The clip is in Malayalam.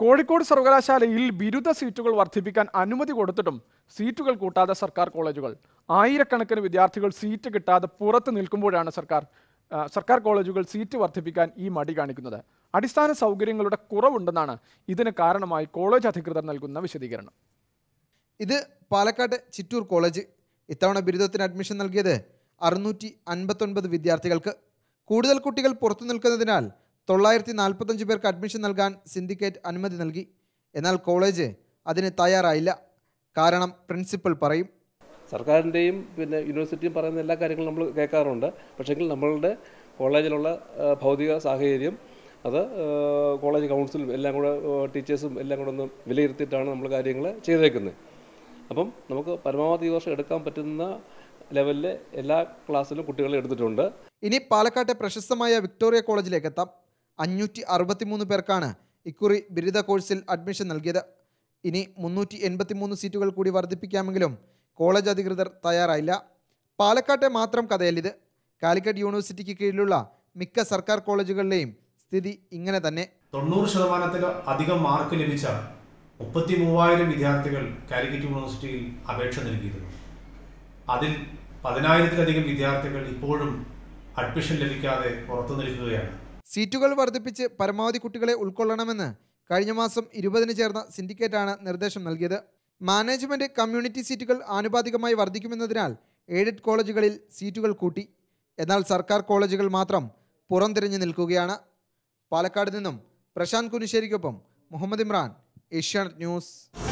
കോഴിക്കോട് സർവകലാശാലയിൽ ബിരുദ സീറ്റുകൾ വർദ്ധിപ്പിക്കാൻ അനുമതി കൊടുത്തിട്ടും സീറ്റുകൾ കൂട്ടാതെ സർക്കാർ കോളേജുകൾ ആയിരക്കണക്കിന് വിദ്യാർത്ഥികൾ സീറ്റ് കിട്ടാതെ പുറത്ത് നിൽക്കുമ്പോഴാണ് സർക്കാർ സർക്കാർ കോളേജുകൾ സീറ്റ് വർദ്ധിപ്പിക്കാൻ ഈ മടി കാണിക്കുന്നത് അടിസ്ഥാന സൗകര്യങ്ങളുടെ കുറവുണ്ടെന്നാണ് ഇതിന് കാരണമായി കോളേജ് അധികൃതർ നൽകുന്ന വിശദീകരണം ഇത് പാലക്കാട് ചിറ്റൂർ കോളേജ് ഇത്തവണ ബിരുദത്തിന് അഡ്മിഷൻ നൽകിയത് അറുന്നൂറ്റി അൻപത്തൊൻപത് വിദ്യാർത്ഥികൾക്ക് കൂടുതൽ കുട്ടികൾ പുറത്തു നിൽക്കുന്നതിനാൽ തൊള്ളായിരത്തി നാൽപ്പത്തഞ്ച് പേർക്ക് അഡ്മിഷൻ നൽകാൻ സിൻഡിക്കേറ്റ് അനുമതി നൽകി എന്നാൽ കോളേജ് അതിന് തയ്യാറായില്ല കാരണം പ്രിൻസിപ്പൽ പറയും സർക്കാരിൻ്റെയും പിന്നെ യൂണിവേഴ്സിറ്റിയും പറയുന്ന എല്ലാ കാര്യങ്ങളും നമ്മൾ കേൾക്കാറുണ്ട് പക്ഷേങ്കിൽ നമ്മളുടെ കോളേജിലുള്ള ഭൗതിക സാഹചര്യം അത് കോളേജ് കൗൺസിലും എല്ലാം കൂടെ ടീച്ചേഴ്സും എല്ലാം കൂടെ ഒന്ന് വിലയിരുത്തിയിട്ടാണ് നമ്മൾ കാര്യങ്ങൾ ചെയ്തേക്കുന്നത് അപ്പം നമുക്ക് പരമാവധി വർഷം എടുക്കാൻ പറ്റുന്ന ലെവലിൽ എല്ലാ ക്ലാസ്സിലും കുട്ടികളെ എടുത്തിട്ടുണ്ട് ഇനി പാലക്കാട്ടെ പ്രശസ്തമായ വിക്ടോറിയ കോളേജിലേക്ക് എത്താം അഞ്ഞൂറ്റി മൂന്ന് പേർക്കാണ് ഇക്കുറി ബിരുദ കോഴ്സിൽ അഡ്മിഷൻ നൽകിയത് ഇനി മുന്നൂറ്റി മൂന്ന് സീറ്റുകൾ കൂടി വർദ്ധിപ്പിക്കാമെങ്കിലും കോളേജ് അധികൃതർ തയ്യാറായില്ല പാലക്കാട്ടെ മാത്രം കഥയല്ലിത് കാലിക്കറ്റ് യൂണിവേഴ്സിറ്റിക്ക് കീഴിലുള്ള മിക്ക സർക്കാർ കോളേജുകളിലെയും സ്ഥിതി ഇങ്ങനെ തന്നെ തൊണ്ണൂറ് ശതമാനത്തിൽ അധികം മാർക്ക് ലഭിച്ച മുപ്പത്തി മൂവായിരം വിദ്യാർത്ഥികൾ കാലിക്കറ്റ് യൂണിവേഴ്സിറ്റിയിൽ അപേക്ഷ നൽകിയിരുന്നു അതിൽ പതിനായിരത്തിലധികം വിദ്യാർത്ഥികൾ ഇപ്പോഴും അഡ്മിഷൻ ലഭിക്കാതെ പുറത്തു നിൽക്കുകയാണ് സീറ്റുകൾ വർദ്ധിപ്പിച്ച് പരമാവധി കുട്ടികളെ ഉൾക്കൊള്ളണമെന്ന് കഴിഞ്ഞ മാസം ഇരുപതിന് ചേർന്ന സിൻഡിക്കേറ്റാണ് നിർദ്ദേശം നൽകിയത് മാനേജ്മെന്റ് കമ്മ്യൂണിറ്റി സീറ്റുകൾ ആനുപാതികമായി വർദ്ധിക്കുമെന്നതിനാൽ എയ്ഡഡ് കോളേജുകളിൽ സീറ്റുകൾ കൂട്ടി എന്നാൽ സർക്കാർ കോളേജുകൾ മാത്രം പുറംതിരിഞ്ഞു നിൽക്കുകയാണ് പാലക്കാട് നിന്നും പ്രശാന്ത് കുനിശ്ശേരിക്കൊപ്പം മുഹമ്മദ് ഇമ്രാൻ ഏഷ്യാനെറ്റ് ന്യൂസ്